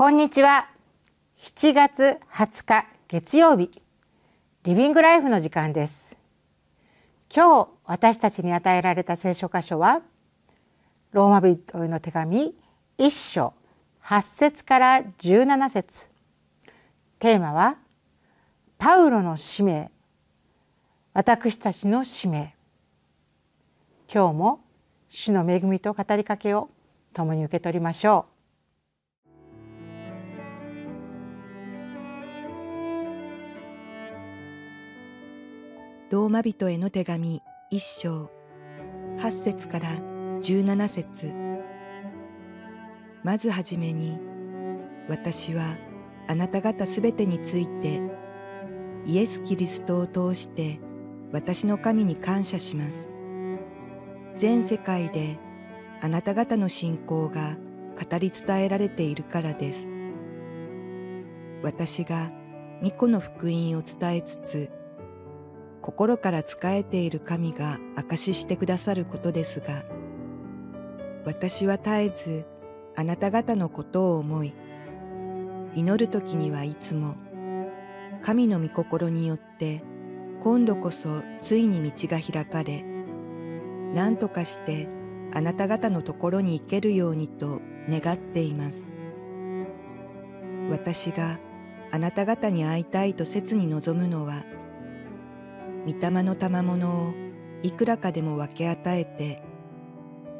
こんにちは7月20日月曜日リビングライフの時間です今日私たちに与えられた聖書箇所はローマ人への手紙1章8節から17節テーマはパウロの使命私たちの使命今日も主の恵みと語りかけを共に受け取りましょうローマ人への手紙一章8節から17節まずはじめに私はあなた方すべてについてイエス・キリストを通して私の神に感謝します全世界であなた方の信仰が語り伝えられているからです私が巫女の福音を伝えつつ心から仕えている神が証ししてくださることですが私は絶えずあなた方のことを思い祈る時にはいつも神の御心によって今度こそついに道が開かれ何とかしてあなた方のところに行けるようにと願っています私があなた方に会いたいと切に望むのは御霊の賜物をいくらかでも分け与えて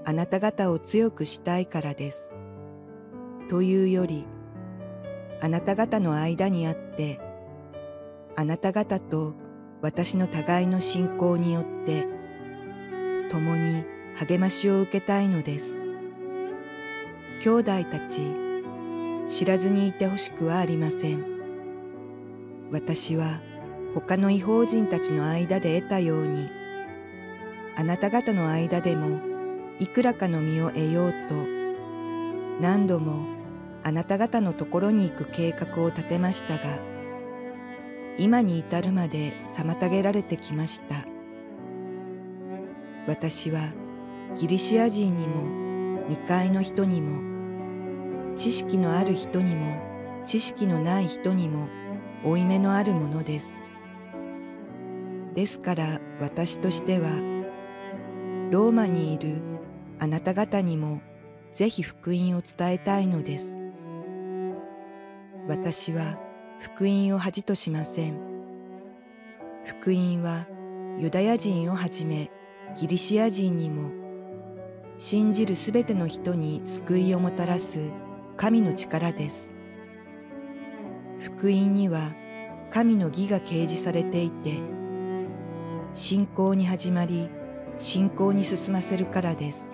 あなた方を強くしたいからです。というよりあなた方の間にあってあなた方と私の互いの信仰によって共に励ましを受けたいのです。兄弟たち知らずにいてほしくはありません。私は他の違法人たちの間で得たようにあなた方の間でもいくらかの実を得ようと何度もあなた方のところに行く計画を立てましたが今に至るまで妨げられてきました私はギリシア人にも未開の人にも知識のある人にも知識のない人にも負い目のあるものですですから私としてはローマにいるあなた方にもぜひ福音を伝えたいのです私は福音を恥としません福音はユダヤ人をはじめギリシア人にも信じるすべての人に救いをもたらす神の力です福音には神の義が掲示されていて信仰に始まり信仰に進ませるからです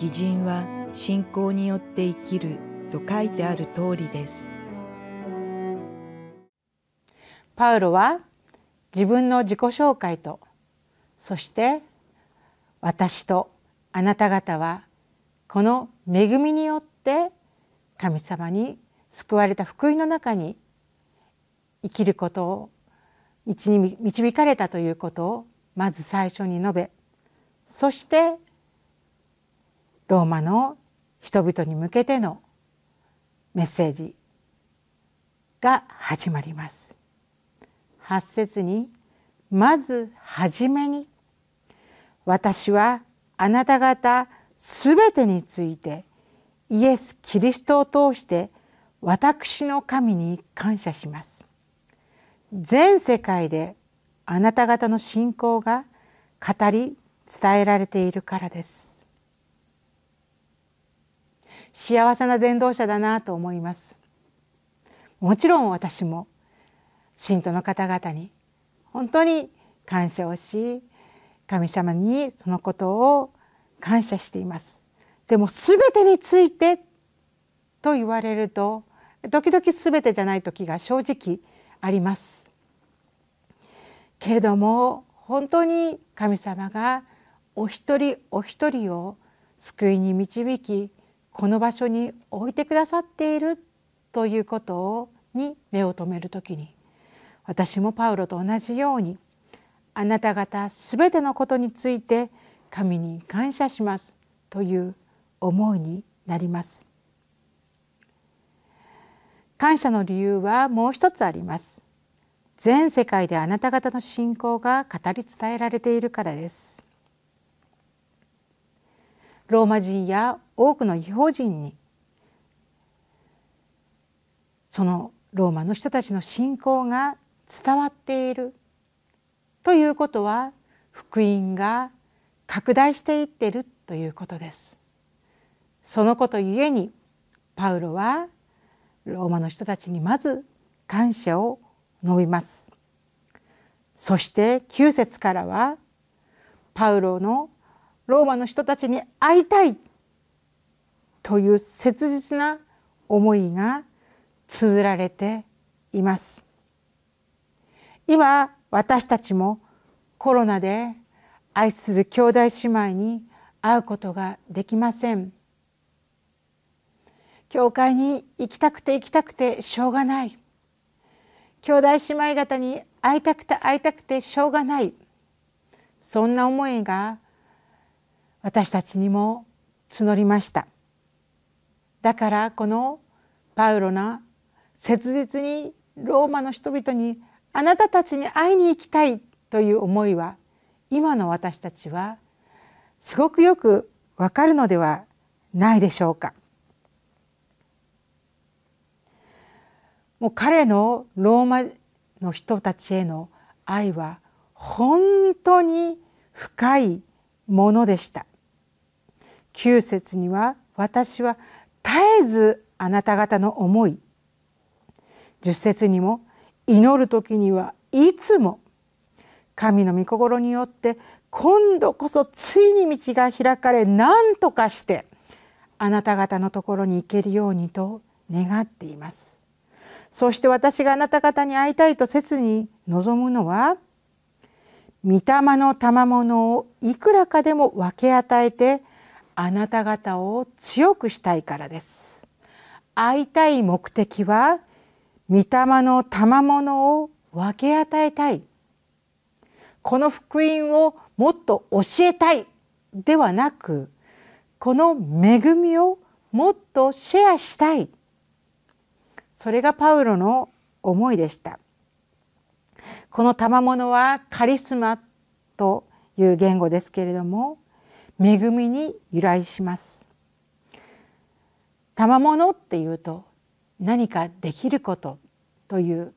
義人は信仰によって生きると書いてある通りですパウロは自分の自己紹介とそして私とあなた方はこの恵みによって神様に救われた福音の中に生きることを道に導かれたということをまず最初に述べそしてローマの人々に向けてのメッセージが始まります。8節にまず初めに私はあなた方すべてについてイエス・キリストを通して私の神に感謝します。全世界であなた方の信仰が語り伝えられているからです幸せな伝道者だなと思いますもちろん私も信徒の方々に本当に感謝をし神様にそのことを感謝していますでも全てについてと言われると時々全てじゃない時が正直ありますけれども本当に神様がお一人お一人を救いに導きこの場所に置いてくださっているということに目を留める時に私もパウロと同じようにあなた方すべてのことについて神に感謝しますという思いになります。感謝の理由はもう一つあります。全世界であなた方の信仰が語り伝えられているからですローマ人や多くの違法人にそのローマの人たちの信仰が伝わっているということは福音が拡大していってるということですそのことゆえにパウロはローマの人たちにまず感謝を述びます。そして9節からはパウロのローマの人たちに会いたいという切実な思いが綴られています。今私たちもコロナで愛する兄弟姉妹に会うことができません。教会に行きたくて行きたくてしょうがない。兄弟姉妹方に会いたくて会いたくてしょうがないそんな思いが私たちにも募りましただからこのパウロな切実にローマの人々にあなたたちに会いに行きたいという思いは今の私たちはすごくよくわかるのではないでしょうかもう彼のローマの人たちへの愛は本当に深いものでした。9節には私は絶えずあなた方の思い10節にも祈る時にはいつも神の御心によって今度こそついに道が開かれ何とかしてあなた方のところに行けるようにと願っています。そして私があなた方に会いたいと切に望むのは御霊の賜物をいくらかでも分け与えてあなた方を強くしたいからです。会いたい目的は御霊の賜物を分け与えたいこの福音をもっと教えたいではなくこの恵みをもっとシェアしたいそれがパウロの思いでしたこの賜物はカリスマという言語ですけれども恵みに由来します賜物っていうと何かできることという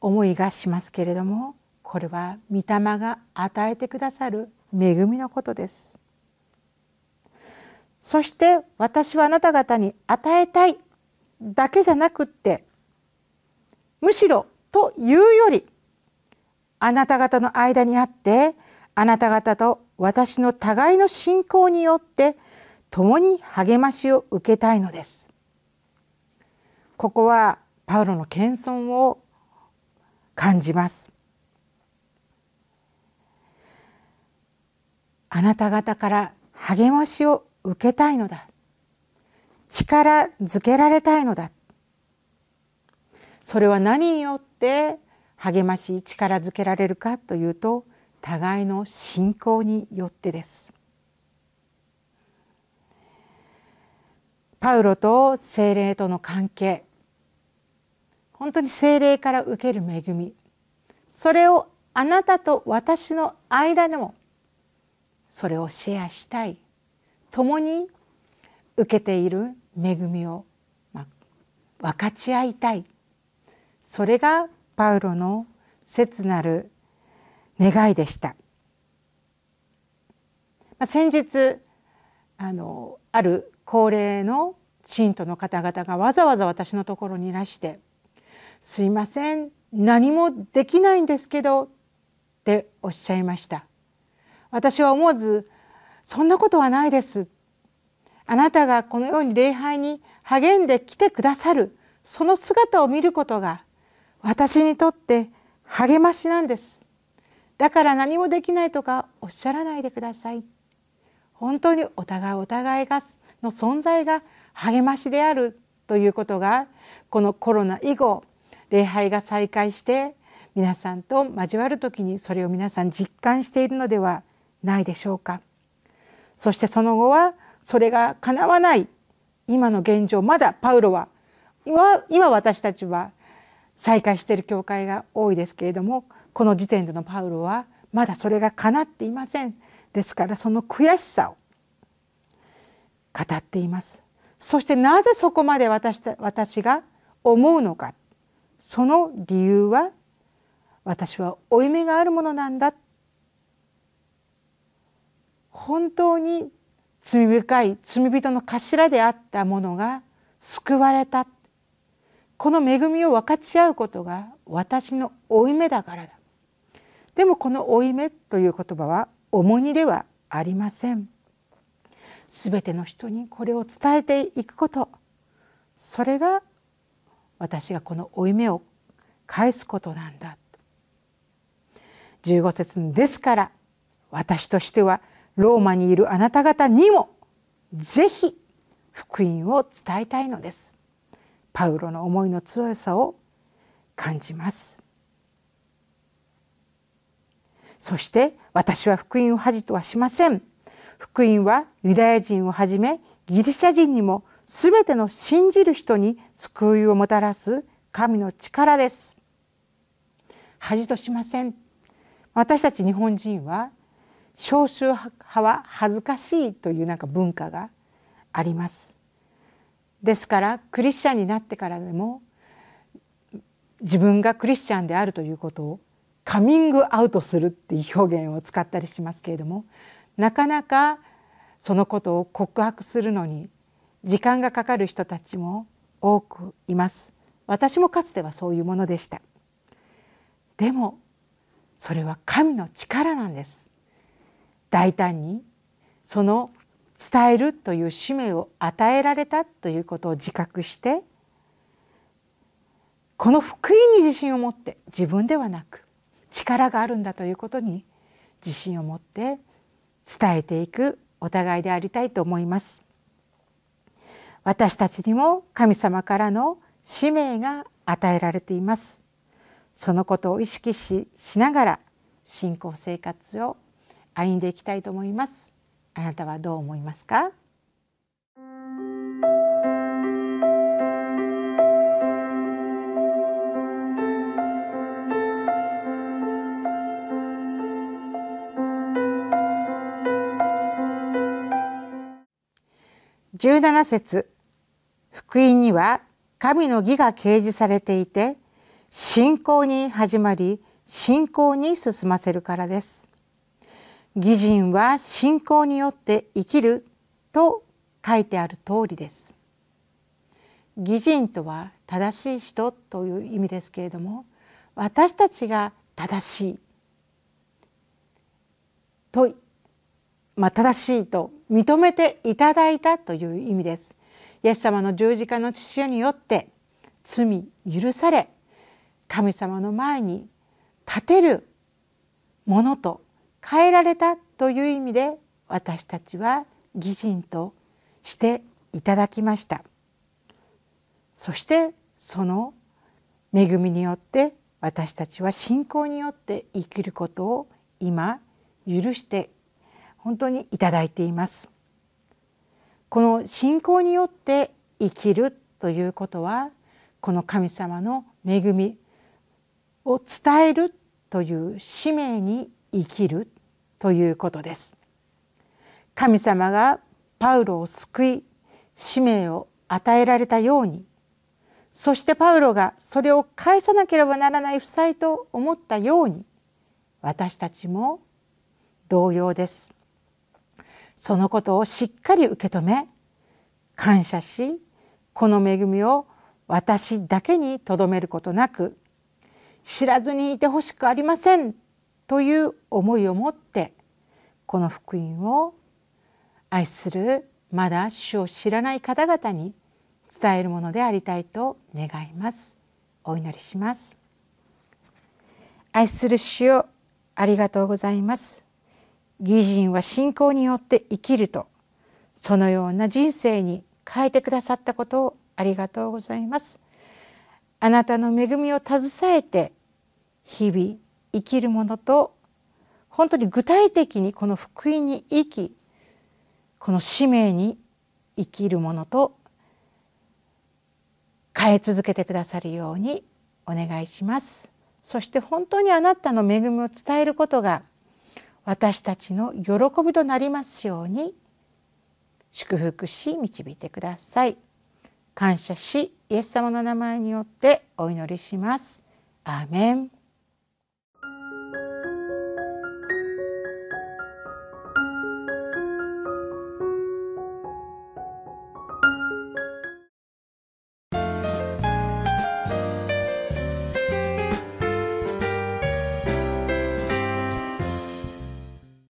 思いがしますけれどもこれは御霊が与えてくださる恵みのことですそして私はあなた方に与えたいだけじゃなくってむしろというよりあなた方の間にあってあなた方と私の互いの信仰によって共に励ましを受けたいのです。ここはパウロの謙遜を感じます。あなた方から励ましを受けたいのだ。力づけられたいのだそれは何によって励まし力づけられるかというと互いの信仰によってですパウロと精霊との関係本当に精霊から受ける恵みそれをあなたと私の間でもそれをシェアしたい共に受けている恵みを、ま分かち合いたいそれがパウロの切なる願いでした。まあ、先日あのある高齢の信徒の方々がわざわざ私のところにいらして「すいません何もできないんですけど」っておっしゃいました。私は思わず「そんなことはないです」あなたがこのように礼拝に励んできてくださるその姿を見ることが私にとって励ましなんですだから何もできないとかおっしゃらないでください本当にお互いお互いがの存在が励ましであるということがこのコロナ以後礼拝が再開して皆さんと交わる時にそれを皆さん実感しているのではないでしょうかそしてその後はそれが叶わない今の現状まだパウロは今私たちは再開している教会が多いですけれどもこの時点でのパウロはまだそれが叶っていませんですからその悔しさを語っていますそしてなぜそこまで私私が思うのかその理由は私は負い目があるものなんだ本当に罪深い罪人の頭であった者が救われたこの恵みを分かち合うことが私の負い目だからだでもこの負い目という言葉は重荷ではありませんすべての人にこれを伝えていくことそれが私がこの負い目を返すことなんだ15節ですから私としてはローマにいるあなた方にもぜひ福音を伝えたいのですパウロの思いの強さを感じますそして私は福音を恥とはしません福音はユダヤ人をはじめギリシャ人にもすべての信じる人に救いをもたらす神の力です恥としません私たち日本人は少数派は恥ずかしいというなんか文化がありますですからクリスチャンになってからでも自分がクリスチャンであるということをカミングアウトするっていう表現を使ったりしますけれどもなかなかそのことを告白するのに時間がかかる人たちも多くいます私もかつてはそういうものでしたでもそれは神の力なんです大胆にその伝えるという使命を与えられたということを自覚してこの福音に自信を持って自分ではなく力があるんだということに自信を持って伝えていくお互いでありたいと思います私たちにも神様からの使命が与えられていますそのことを意識しながら信仰生活を歩んでいきたいと思いますあなたはどう思いますか17節福音には神の義が掲示されていて信仰に始まり信仰に進ませるからです義人は信仰によって生きると書いてある通りです義人とは正しい人という意味ですけれども私たちが正しいと、まあ、正しいと認めていただいたという意味ですイエス様の十字架の父親によって罪許され神様の前に立てるものと変えられたという意味で私たちは義人としていただきましたそしてその恵みによって私たちは信仰によって生きることを今許して本当にいただいていますこの信仰によって生きるということはこの神様の恵みを伝えるという使命に生きるということです。神様がパウロを救い使命を与えられたようにそしてパウロがそれを返さなければならない負債と思ったように私たちも同様です。そのことをしっかり受け止め感謝しこの恵みを私だけにとどめることなく知らずにいてほしくありませんという思いを持ってこの福音を愛するまだ主を知らない方々に伝えるものでありたいと願いますお祈りします愛する主よありがとうございます義人は信仰によって生きるとそのような人生に変えてくださったことをありがとうございますあなたの恵みを携えて日々生きるものと本当に具体的にこの福音に生きこの使命に生きるものと変え続けてくださるようにお願いしますそして本当にあなたの恵みを伝えることが私たちの喜びとなりますように祝福し導いてください感謝しイエス様の名前によってお祈りしますアーメン